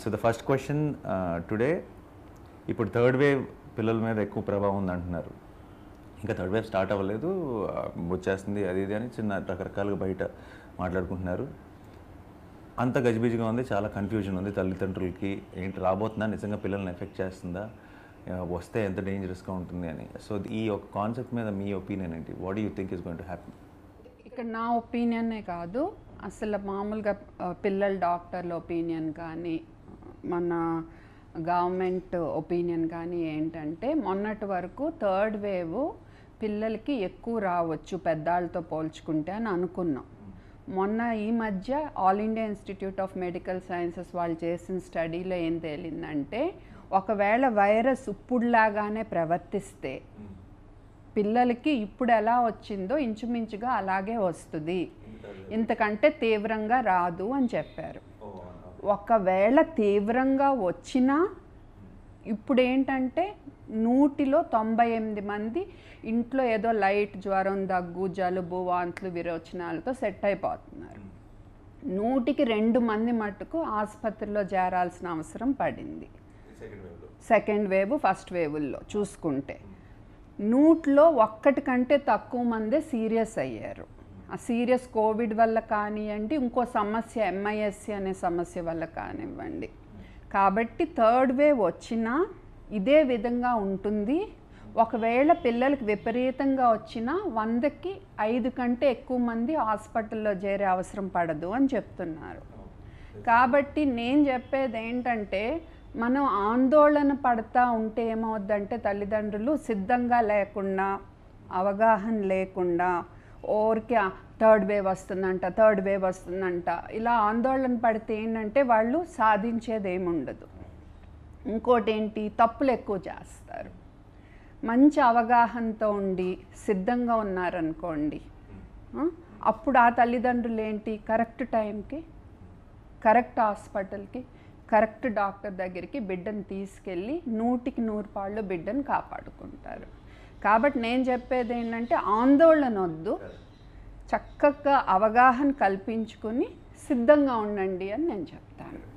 so the first question today ఇప్పుడు third wave పిల్లల మీద ఎక్కువ ప్రభావం ఉంది అంటున్నారు ఇంకా థర్డ్ వేవ్ స్టార్ట్ అవ్వలేదు వచ్చేస్తుంది అది ఇది అని చిన్న రకరకాలుగా బయట మాట్లాడుకుంటున్నారు అంత గజిబిజిగా ఉంది చాలా కన్ఫ్యూజన్ ఉంది తల్లిదండ్రులకి ఏంటి రాబోతుందా నిజంగా పిల్లల్ని ఎఫెక్ట్ చేస్తుందా వస్తే ఎంత డేంజరస్గా ఉంటుంది అని సో ఈ ఒక కాన్సెప్ట్ మీద మీ ఒపీనియన్ ఏంటి what you think is going to happy ఇక్కడ నా ఒపీనియనే కాదు అసలు మామూలుగా పిల్లల డాక్టర్ల ఒపీనియన్ కానీ మన గవర్నమెంట్ ఒపీనియన్ కానీ ఏంటంటే మొన్నటి వరకు థర్డ్ వేవ్ పిల్లలకి ఎక్కువ రావచ్చు పెద్దాళ్ళతో పోల్చుకుంటే అని అనుకున్నాం మొన్న ఈ మధ్య All India Institute of Medical Sciences వాళ్ళు చేసిన స్టడీలో ఏం తేలిందంటే ఒకవేళ వైరస్ ఇప్పుడులాగానే ప్రవర్తిస్తే పిల్లలకి ఇప్పుడు ఎలా వచ్చిందో ఇంచుమించుగా అలాగే వస్తుంది ఇంతకంటే తీవ్రంగా రాదు అని చెప్పారు ఒకవేళ తీవ్రంగా వచ్చినా ఇప్పుడు ఏంటంటే నూటిలో తొంభై ఎనిమిది మంది ఇంట్లో ఏదో లైట్ జ్వరం దగ్గు జలుబు వాంతులు విరోచనాలతో సెట్ అయిపోతున్నారు నూటికి రెండు మంది మటుకు ఆసుపత్రిలో చేరాల్సిన అవసరం పడింది సెకండ్ వేవ్ ఫస్ట్ వేవుల్లో చూసుకుంటే నూట్లో ఒక్కటి కంటే తక్కువ మందే సీరియస్ అయ్యారు సీరియస్ కోవిడ్ వల్ల కానివ్వండి ఇంకో సమస్య ఎంఐఎస్సి అనే సమస్య వల్ల కానివ్వండి కాబట్టి థర్డ్ వేవ్ వచ్చినా ఇదే విధంగా ఉంటుంది ఒకవేళ పిల్లలకు విపరీతంగా వచ్చినా వందకి ఐదు కంటే ఎక్కువ మంది హాస్పిటల్లో చేరే అవసరం పడదు అని చెప్తున్నారు కాబట్టి నేను చెప్పేది ఏంటంటే మనం ఆందోళన పడతా ఉంటే ఏమవుద్దంటే తల్లిదండ్రులు సిద్ధంగా లేకుండా అవగాహన లేకుండా ఓరికే థర్డ్ వేవ్ వస్తుందంట థర్డ్ వేవ్ వస్తుందంట ఇలా ఆందోళన పడితే ఏంటంటే వాళ్ళు సాధించేది ఉండదు ఇంకోటి ఏంటి తప్పులు ఎక్కువ చేస్తారు మంచి అవగాహనతో ఉండి సిద్ధంగా ఉన్నారనుకోండి అప్పుడు ఆ తల్లిదండ్రులు ఏంటి కరెక్ట్ టైంకి కరెక్ట్ హాస్పిటల్కి కరెక్ట్ డాక్టర్ దగ్గరికి బిడ్డను తీసుకెళ్ళి నూటికి నూరు పాళ్ళు బిడ్డను కాపాడుకుంటారు కాబట్టి నేను చెప్పేది ఏంటంటే ఆందోళన వద్దు చక్కగా అవగాహన కల్పించుకుని సిద్ధంగా ఉండండి అని నేను చెప్తాను